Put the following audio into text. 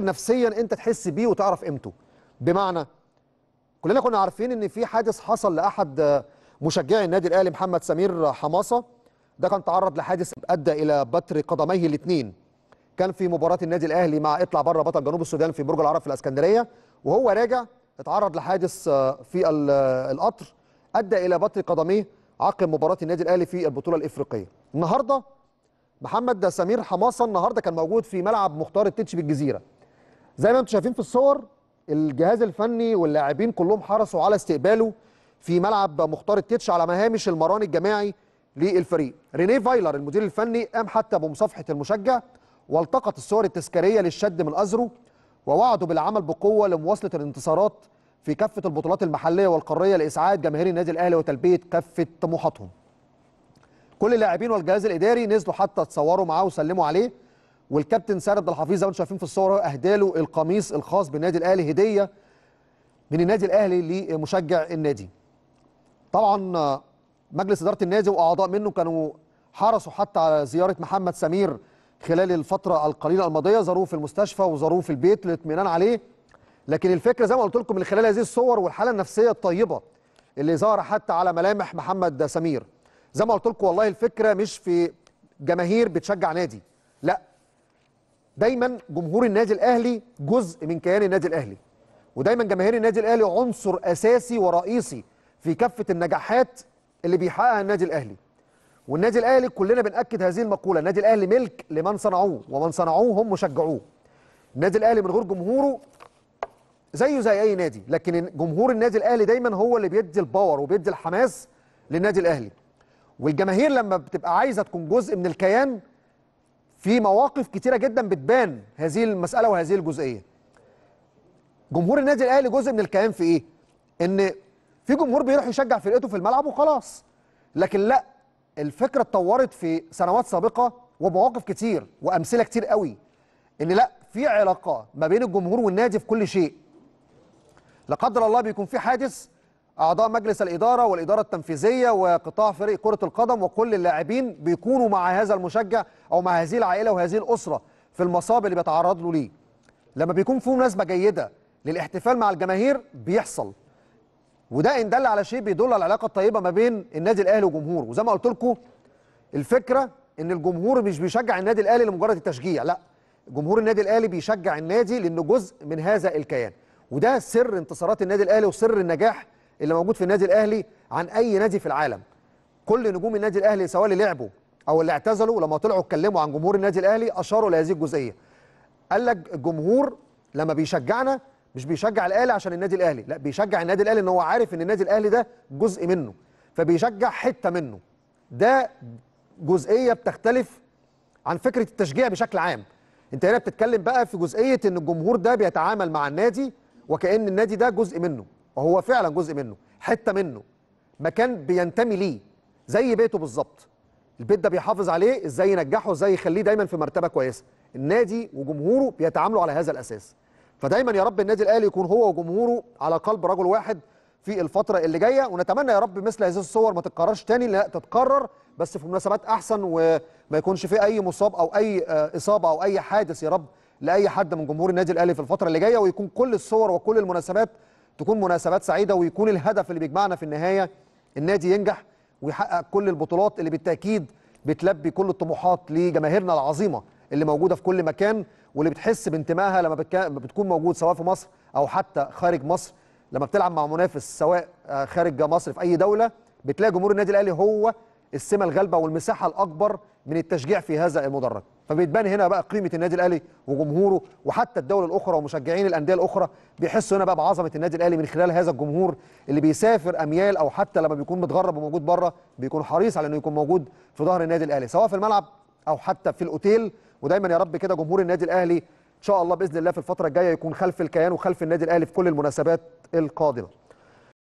محتاج نفسيا انت تحس بيه وتعرف قيمته بمعنى كلنا كنا عارفين ان في حادث حصل لاحد مشجعي النادي الاهلي محمد سمير حماصه ده كان تعرض لحادث ادى الى بتر قدميه الاثنين كان في مباراه النادي الاهلي مع اطلع بره بطل جنوب السودان في برج العرب في الاسكندريه وهو راجع اتعرض لحادث في القطر ادى الى بتر قدميه عقب مباراه النادي الاهلي في البطوله الافريقيه النهارده محمد سمير حماصه النهارده كان موجود في ملعب مختار التتش بالجزيره زي ما انتم شايفين في الصور الجهاز الفني واللاعبين كلهم حرصوا على استقباله في ملعب مختار التيتش على مهامش المران الجماعي للفريق رينيه فايلر المدير الفني قام حتى بمصافحه المشجع والتقط الصور التذكاريه للشد من ازره ووعده بالعمل بقوه لمواصله الانتصارات في كافه البطولات المحليه والقاريه لاسعاد جماهير النادي الاهلي وتلبيه كافه طموحاتهم كل اللاعبين والجهاز الاداري نزلوا حتى اتصوروا معاه وسلموا عليه والكابتن سيد عبد الحفيظ زي ما انتم شايفين في الصوره اهداله القميص الخاص بالنادي الاهلي هديه من النادي الاهلي لمشجع النادي. طبعا مجلس اداره النادي واعضاء منه كانوا حرصوا حتى على زياره محمد سمير خلال الفتره القليله الماضيه زاروه في المستشفى وزاروه في البيت للاطمئنان عليه لكن الفكره زي ما قلت لكم من خلال هذه الصور والحاله النفسيه الطيبه اللي ظهر حتى على ملامح محمد سمير زي ما قلت لكم والله الفكره مش في جماهير بتشجع نادي لا دايما جمهور النادي الاهلي جزء من كيان النادي الاهلي ودايما جماهير النادي الاهلي عنصر اساسي ورئيسي في كافه النجاحات اللي بيحققها النادي الاهلي والنادي الاهلي كلنا بناكد هذه المقوله النادي الاهلي ملك لمن صنعوه ومن صنعوه هم مشجعوه النادي الاهلي من غير جمهوره زيه زي اي نادي لكن جمهور النادي الاهلي دايما هو اللي بيدي الباور وبيدي الحماس للنادي الاهلي والجماهير لما بتبقى عايزه تكون جزء من الكيان في مواقف كتيره جدا بتبان هذه المساله وهذه الجزئيه جمهور النادي الاهلي جزء من الكلام في ايه ان في جمهور بيروح يشجع فرقته في الملعب وخلاص لكن لا الفكره اتطورت في سنوات سابقه ومواقف كتير وامثله كتير قوي ان لا في علاقه ما بين الجمهور والنادي في كل شيء لا قدر الله بيكون في حادث اعضاء مجلس الاداره والاداره التنفيذيه وقطاع فريق كره القدم وكل اللاعبين بيكونوا مع هذا المشجع او مع هذه العائله وهذه الاسره في المصاب اللي بيتعرض له ليه لما بيكون في مناسبه جيده للاحتفال مع الجماهير بيحصل وده ان دل على شيء بيدل على العلاقه الطيبه ما بين النادي الاهلي وجمهوره وزي ما قلت لكم الفكره ان الجمهور مش بيشجع النادي الاهلي لمجرد التشجيع لا جمهور النادي الاهلي بيشجع النادي لانه جزء من هذا الكيان وده سر انتصارات النادي الاهلي وسر النجاح اللي موجود في النادي الاهلي عن اي نادي في العالم كل نجوم النادي الاهلي سواء اللي لعبوا او اللي اعتزلوا لما طلعوا اتكلموا عن جمهور النادي الاهلي اشاروا لهذه الجزئيه قال لك الجمهور لما بيشجعنا مش بيشجع الاهلي عشان النادي الاهلي لا بيشجع النادي الاهلي ان هو عارف ان النادي الاهلي ده جزء منه فبيشجع حته منه ده جزئيه بتختلف عن فكره التشجيع بشكل عام انت هنا بتتكلم بقى في جزئيه ان الجمهور ده بيتعامل مع النادي وكان النادي ده جزء منه وهو فعلا جزء منه حته منه مكان بينتمي ليه زي بيته بالظبط البيت ده بيحافظ عليه ازاي ينجحه ازاي يخليه دايما في مرتبه كويسه النادي وجمهوره بيتعاملوا على هذا الاساس فدايما يا رب النادي الاهلي يكون هو وجمهوره على قلب رجل واحد في الفتره اللي جايه ونتمنى يا رب مثل هذه الصور ما تتكررش تاني لا تتكرر بس في مناسبات احسن وما يكونش في اي مصاب او اي آه، اصابه او اي حادث يا رب لاي حد من جمهور النادي الاهلي في الفتره اللي جايه ويكون كل الصور وكل المناسبات تكون مناسبات سعيده ويكون الهدف اللي بيجمعنا في النهايه النادي ينجح ويحقق كل البطولات اللي بالتاكيد بتلبي كل الطموحات لجماهيرنا العظيمه اللي موجوده في كل مكان واللي بتحس بانتمائها لما بتكون موجود سواء في مصر او حتى خارج مصر لما بتلعب مع منافس سواء آه، خارج مصر في اي دوله بتلاقي جمهور النادي الاهلي هو السمه الغالبه والمساحه الاكبر من التشجيع في هذا المدرج فبيتبان هنا بقى قيمه النادي الاهلي وجمهوره وحتى الدول الاخرى ومشجعين الانديه الاخرى بيحسوا هنا بقى بعظمه النادي الاهلي من خلال هذا الجمهور اللي بيسافر اميال او حتى لما بيكون متغرب وموجود بره بيكون حريص على انه يكون موجود في ظهر النادي الاهلي سواء في الملعب او حتى في الاوتيل ودايما يا رب كده جمهور النادي الاهلي ان شاء الله باذن الله في الفتره الجايه يكون خلف الكيان وخلف النادي الاهلي في كل المناسبات القادمه